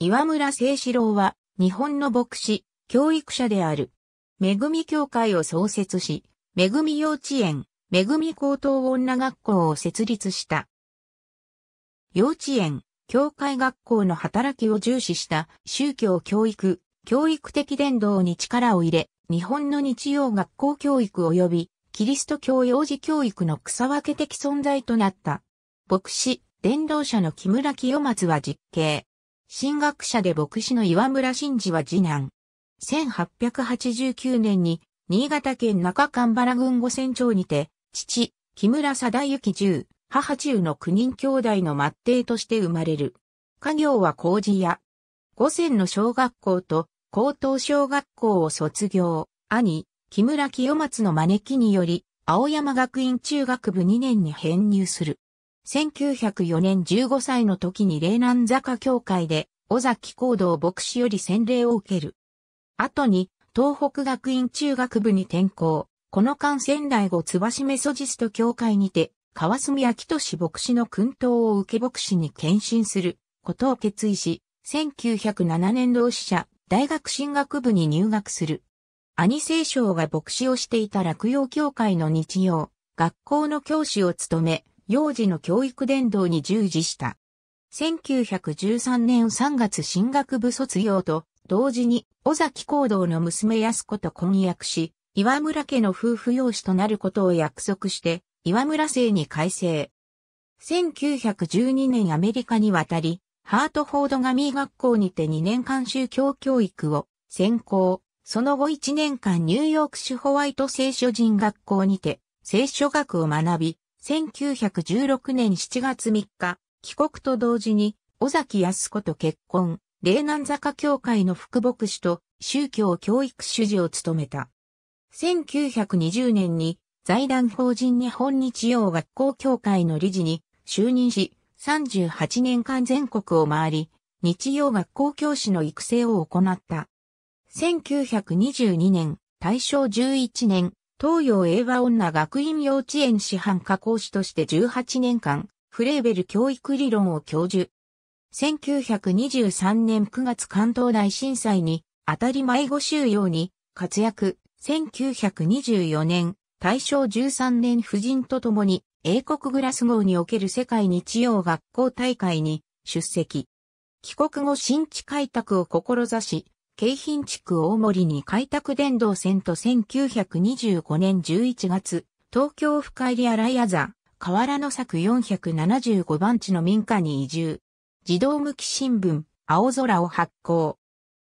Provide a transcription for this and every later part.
岩村清志郎は、日本の牧師、教育者である。めぐみ協会を創設し、めぐみ幼稚園、めぐみ高等女学校を設立した。幼稚園、教会学校の働きを重視した宗教教育、教育的伝道に力を入れ、日本の日曜学校教育及びキリスト教幼児教育の草分け的存在となった。牧師、伝道者の木村清松は実刑。神学者で牧師の岩村真治は次男。1889年に、新潟県中神原郡五泉町にて、父、木村貞之十、母中の九人兄弟の末弟として生まれる。家業は工事屋。五泉の小学校と高等小学校を卒業。兄、木村清松の招きにより、青山学院中学部2年に編入する。1904年15歳の時に霊南坂教会で、尾崎行動牧師より洗礼を受ける。後に、東北学院中学部に転校。この間仙台後椿メソジスト教会にて、川澄明俊牧師の訓導を受け牧師に献身することを決意し、1907年同志社大学進学部に入学する。兄聖章が牧師をしていた落葉教会の日曜、学校の教師を務め、幼児の教育伝道に従事した。1913年3月進学部卒業と、同時に尾崎行動の娘安子と婚約し、岩村家の夫婦養子となることを約束して、岩村姓に改正。1912年アメリカに渡り、ハートフォードガミー学校にて2年間宗教教育を専攻。その後1年間ニューヨーク市ホワイト聖書人学校にて聖書学を学び、1916年7月3日、帰国と同時に、尾崎康子と結婚、霊南坂教会の副牧師と宗教教育主事を務めた。1920年に財団法人日本日曜学校協会の理事に就任し、38年間全国を回り、日曜学校教師の育成を行った。1922年、大正11年、東洋英和女学院幼稚園師範科講師として18年間、フレーベル教育理論を教授。1923年9月関東大震災に当たり前語収容に活躍。1924年、大正13年夫人と共に英国グラスゴーにおける世界日曜学校大会に出席。帰国後新地開拓を志し、京浜地区大森に開拓電動線と1925年11月、東京深入荒谷座、河原の作475番地の民家に移住。児童向き新聞、青空を発行。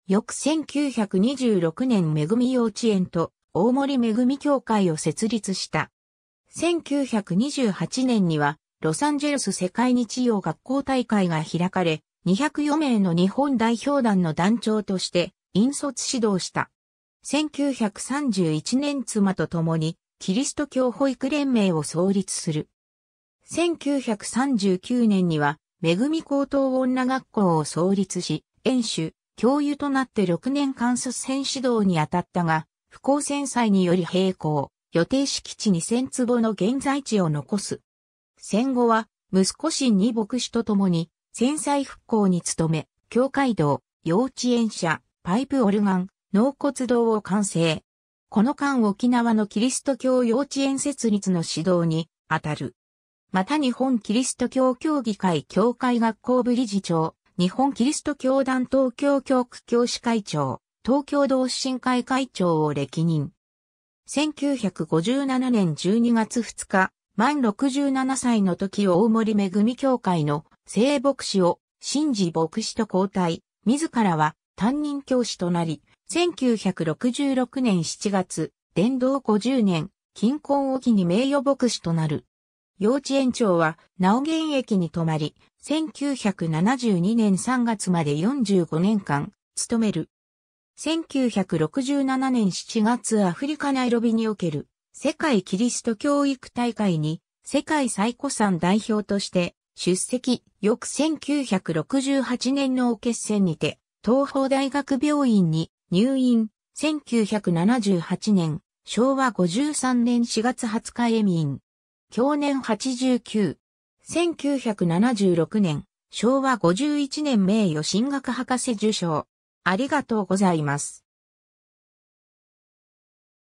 翌1926年恵み幼稚園と大森恵み協会を設立した。1928年には、ロサンゼルス世界日曜学校大会が開かれ、204名の日本代表団の団長として、引率指導した。1931年妻と共にキリスト教保育連盟を創立する。1939年には、恵み高等女学校を創立し、演主、教諭となって6年間率先指導に当たったが、不幸戦災により並行、予定敷地2000坪の現在地を残す。戦後は、息子新に牧師と共に、戦災復興に努め、教会道、幼稚園舎、パイプオルガン、納骨堂を完成。この間沖縄のキリスト教幼稚園設立の指導に当たる。また日本キリスト教協議会協会学校部理事長、日本キリスト教団東京教区教師会長、東京同心会会長を歴任。1957年12月2日、満67歳の時を大森恵教会の聖牧師を、新次牧師と交代、自らは担任教師となり、1966年7月、伝道50年、近婚を機に名誉牧師となる。幼稚園長は、なお現役に泊まり、1972年3月まで45年間、勤める。1967年7月アフリカナイロビにおける世界キリスト教育大会に世界最古参代表として出席、翌1968年の決戦にて東邦大学病院に入院、1978年、昭和53年4月20日へ民。去年89。1976年、昭和51年名誉進学博士受賞。ありがとうございます。